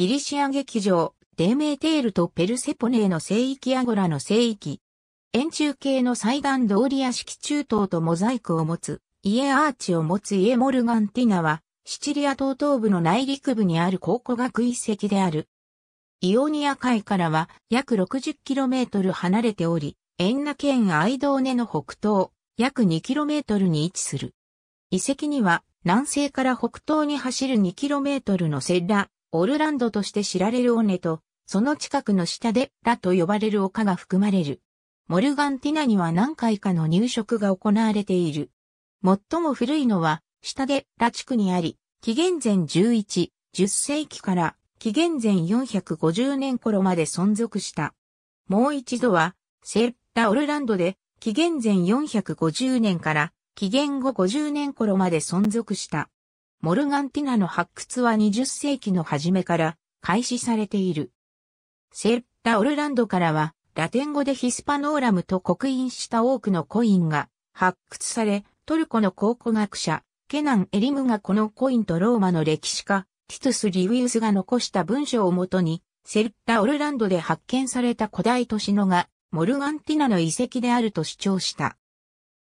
ギリシア劇場、デメーテールとペルセポネーの聖域アゴラの聖域。円柱形の祭壇通り屋敷中東とモザイクを持つ、家アーチを持つ家モルガンティナは、シチリア島東部の内陸部にある考古学遺跡である。イオニア海からは約 60km 離れており、エンナ県アイドーネの北東、約 2km に位置する。遺跡には南西から北東に走る 2km のセッラ、オルランドとして知られる尾根と、その近くの下でラと呼ばれる丘が含まれる。モルガンティナには何回かの入植が行われている。最も古いのは、下でラ地区にあり、紀元前11、10世紀から紀元前450年頃まで存続した。もう一度は、セッラ・オルランドで、紀元前450年から紀元後50年頃まで存続した。モルガンティナの発掘は20世紀の初めから開始されている。セッタ・オルランドからは、ラテン語でヒスパノーラムと刻印した多くのコインが発掘され、トルコの考古学者、ケナン・エリムがこのコインとローマの歴史家、ティトゥス・リウィウスが残した文章をもとに、セルタ・オルランドで発見された古代都市のが、モルガンティナの遺跡であると主張した。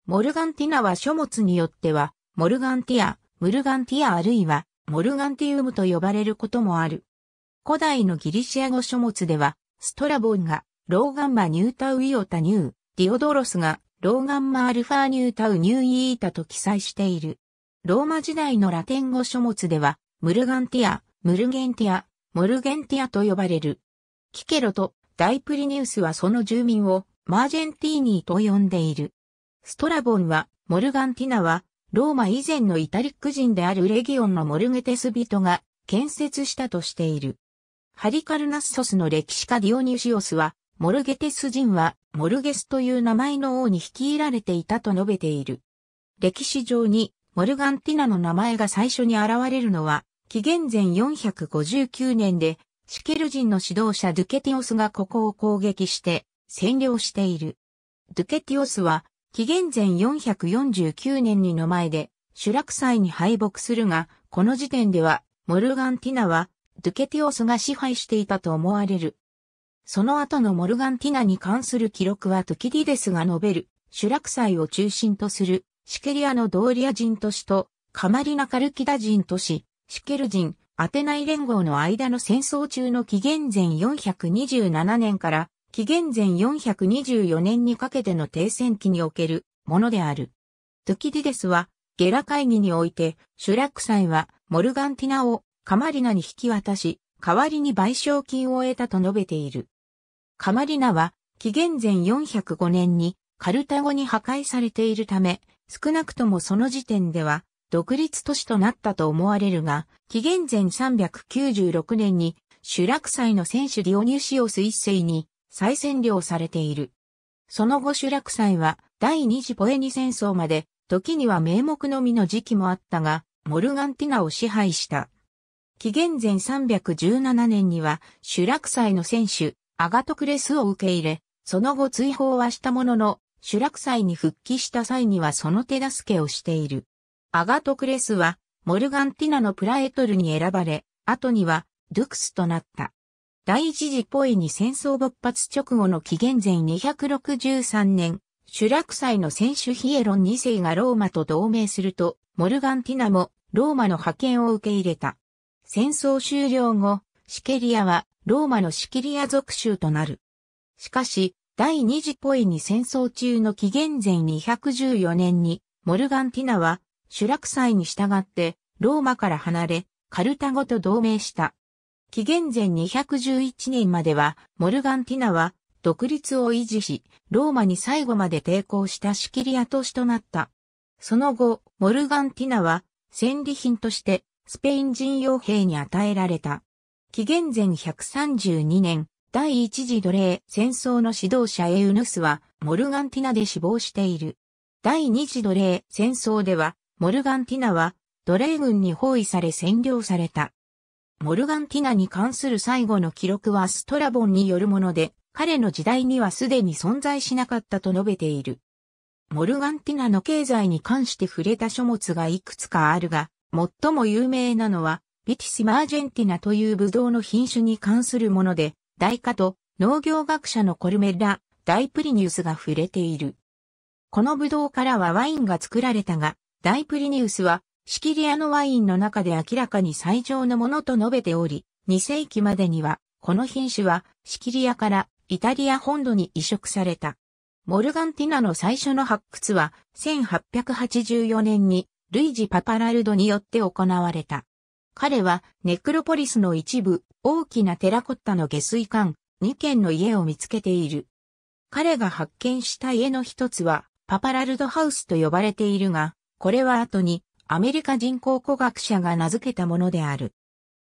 モルガンティナは書物によっては、モルガンティア、ムルガンティアあるいはモルガンティウムと呼ばれることもある。古代のギリシア語書物では、ストラボンがローガンマニュータウイオタニュー、ディオドロスがローガンマアルファニュータウニューイータと記載している。ローマ時代のラテン語書物では、ムルガンティア、ムルゲンティア、モルゲンティアと呼ばれる。キケロとダイプリニウスはその住民をマージェンティーニーと呼んでいる。ストラボンは、モルガンティナはローマ以前のイタリック人であるレギオンのモルゲテス人が建設したとしている。ハリカルナッソスの歴史家ディオニュシオスは、モルゲテス人はモルゲスという名前の王に率いられていたと述べている。歴史上にモルガンティナの名前が最初に現れるのは、紀元前459年で、シケル人の指導者ドゥケティオスがここを攻撃して占領している。ドゥケティオスは紀元前449年にの前で、シュラク祭に敗北するが、この時点では、モルガンティナは、ドゥケティオスが支配していたと思われる。その後のモルガンティナに関する記録はトキディデスが述べる、シュラク祭を中心とする、シケリアのドーリア人都市と、カマリナカルキダ人都市、シケル人、アテナイ連合の間の戦争中の紀元前427年から紀元前424年にかけての停戦期におけるものである。トゥキディデスは、ゲラ会議において、シュラク祭はモルガンティナをカマリナに引き渡し、代わりに賠償金を得たと述べている。カマリナは、紀元前405年にカルタゴに破壊されているため、少なくともその時点では、独立都市となったと思われるが、紀元前396年に、シュラク祭の選手ディオニュシオス一世に再占領されている。その後集楽祭は第二次ポエニ戦争まで、時には名目のみの時期もあったが、モルガンティナを支配した。紀元前317年には、集楽祭の選手、アガトクレスを受け入れ、その後追放はしたものの、集楽祭に復帰した際にはその手助けをしている。アガトクレスは、モルガンティナのプラエトルに選ばれ、後には、ドゥクスとなった。第一次ポイに戦争勃発直後の紀元前263年、シュラク祭の選手ヒエロン2世がローマと同盟すると、モルガンティナもローマの派遣を受け入れた。戦争終了後、シケリアはローマのシキリア属州となる。しかし、第二次ポイに戦争中の紀元前214年に、モルガンティナは、シュラク祭に従って、ローマから離れ、カルタゴと同盟した。紀元前211年までは、モルガンティナは、独立を維持し、ローマに最後まで抵抗したシキリア都市となった。その後、モルガンティナは、戦利品として、スペイン人傭兵に与えられた。紀元前132年、第一次奴隷戦争の指導者エウヌスは、モルガンティナで死亡している。第二次奴隷戦争では、モルガンティナは、奴隷軍に包囲され占領された。モルガン・ティナに関する最後の記録はストラボンによるもので、彼の時代にはすでに存在しなかったと述べている。モルガン・ティナの経済に関して触れた書物がいくつかあるが、最も有名なのは、ビティス・マージェンティナというブドウの品種に関するもので、大家と農業学者のコルメラ・ダイプリニウスが触れている。このブドウからはワインが作られたが、ダイプリニウスはシキリアのワインの中で明らかに最上のものと述べており、2世紀までには、この品種は、シキリアからイタリア本土に移植された。モルガンティナの最初の発掘は、1884年に、ルイジ・パパラルドによって行われた。彼は、ネクロポリスの一部、大きなテラコッタの下水管、2軒の家を見つけている。彼が発見した家の一つは、パパラルドハウスと呼ばれているが、これは後にアメリカ人工古学者が名付けたものである。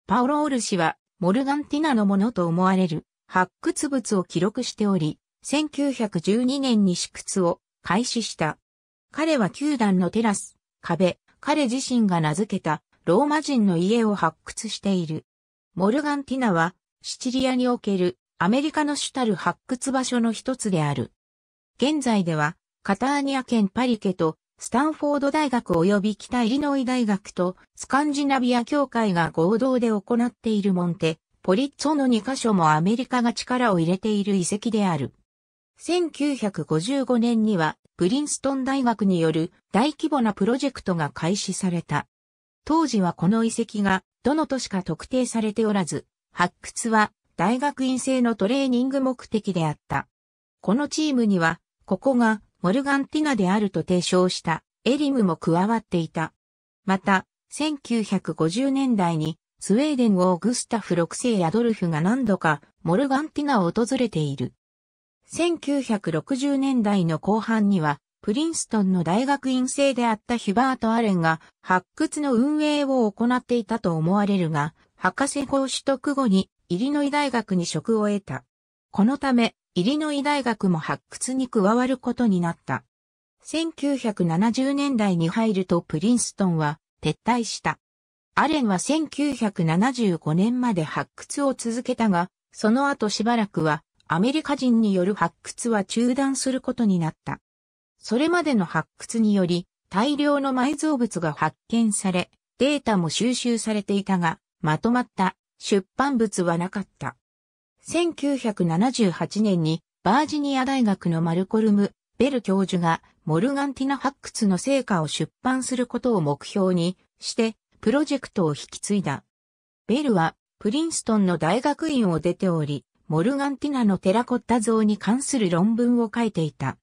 パオロ・オル氏は、モルガンティナのものと思われる発掘物を記録しており、1912年に試掘を開始した。彼は球団のテラス、壁、彼自身が名付けたローマ人の家を発掘している。モルガンティナはシチリアにおけるアメリカの主たる発掘場所の一つである。現在ではカターニア県パリケとスタンフォード大学及び北イリノイ大学とスカンジナビア協会が合同で行っているモンテ、ポリッツォの2カ所もアメリカが力を入れている遺跡である。1955年にはプリンストン大学による大規模なプロジェクトが開始された。当時はこの遺跡がどの都市か特定されておらず、発掘は大学院生のトレーニング目的であった。このチームには、ここがモルガンティナであると提唱したエリムも加わっていた。また、1950年代にスウェーデン王グスタフ6世アドルフが何度かモルガンティナを訪れている。1960年代の後半には、プリンストンの大学院生であったヒュバート・アレンが発掘の運営を行っていたと思われるが、博士号取得後にイリノイ大学に職を得た。このため、イリノイ大学も発掘に加わることになった。1970年代に入るとプリンストンは撤退した。アレンは1975年まで発掘を続けたが、その後しばらくはアメリカ人による発掘は中断することになった。それまでの発掘により大量の埋蔵物が発見され、データも収集されていたが、まとまった出版物はなかった。1978年にバージニア大学のマルコルム・ベル教授がモルガンティナ発掘の成果を出版することを目標にしてプロジェクトを引き継いだ。ベルはプリンストンの大学院を出ており、モルガンティナのテラコッタ像に関する論文を書いていた。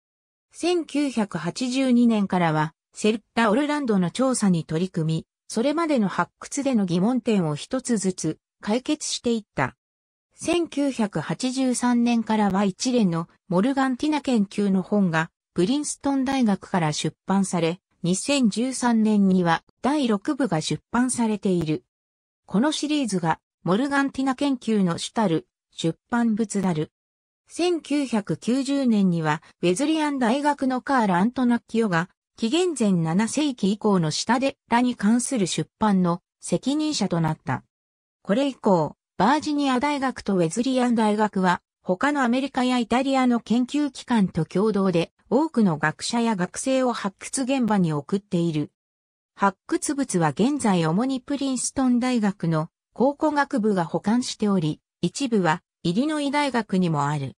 1982年からはセルタ・オルランドの調査に取り組み、それまでの発掘での疑問点を一つずつ解決していった。1983年からは一連のモルガン・ティナ研究の本がプリンストン大学から出版され、2013年には第6部が出版されている。このシリーズがモルガン・ティナ研究の主たる出版物である。1990年にはウェズリアン大学のカール・アントナッキオが紀元前7世紀以降の下でラに関する出版の責任者となった。これ以降、バージニア大学とウェズリアン大学は、他のアメリカやイタリアの研究機関と共同で、多くの学者や学生を発掘現場に送っている。発掘物は現在主にプリンストン大学の考古学部が保管しており、一部はイリノイ大学にもある。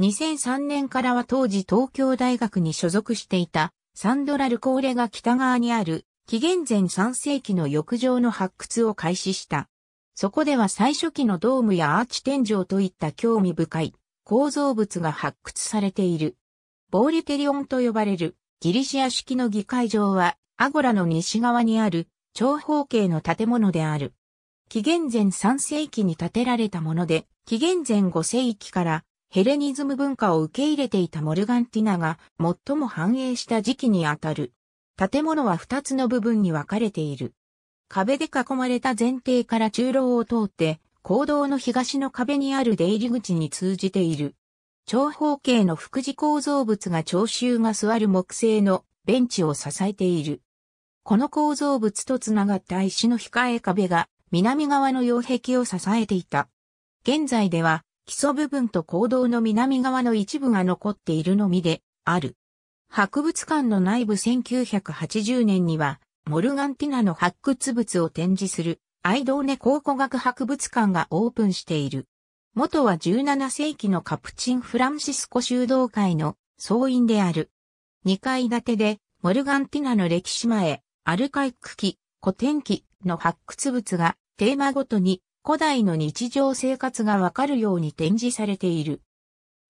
2003年からは当時東京大学に所属していたサンドラ・ルコーレが北側にある紀元前3世紀の浴場の発掘を開始した。そこでは最初期のドームやアーチ天井といった興味深い構造物が発掘されている。ボーリュテリオンと呼ばれるギリシア式の議会場はアゴラの西側にある長方形の建物である。紀元前3世紀に建てられたもので、紀元前5世紀からヘレニズム文化を受け入れていたモルガンティナが最も繁栄した時期にあたる。建物は2つの部分に分かれている。壁で囲まれた前提から中廊を通って、坑道の東の壁にある出入り口に通じている。長方形の副次構造物が聴衆が座る木製のベンチを支えている。この構造物とつながった石の控え壁が南側の擁壁を支えていた。現在では基礎部分と坑道の南側の一部が残っているのみである。博物館の内部1980年にはモルガンティナの発掘物を展示するアイドーネ考古学博物館がオープンしている。元は17世紀のカプチン・フランシスコ修道会の総員である。2階建てで、モルガンティナの歴史前、アルカイック期、古典期の発掘物がテーマごとに古代の日常生活がわかるように展示されている。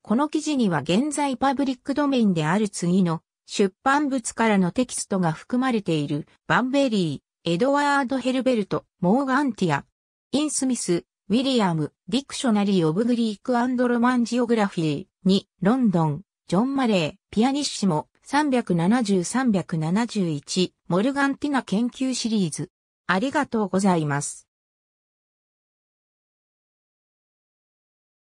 この記事には現在パブリックドメインである次の出版物からのテキストが含まれているバンベリー、エドワード・ヘルベルト、モーガンティア、イン・スミス、ウィリアム、ディクショナリー・オブ・グリーク・アンド・ロマン・ジオグラフィーに、ロンドン、ジョン・マレー、ピアニッシモ、370-371、モルガンティナ研究シリーズ。ありがとうございます。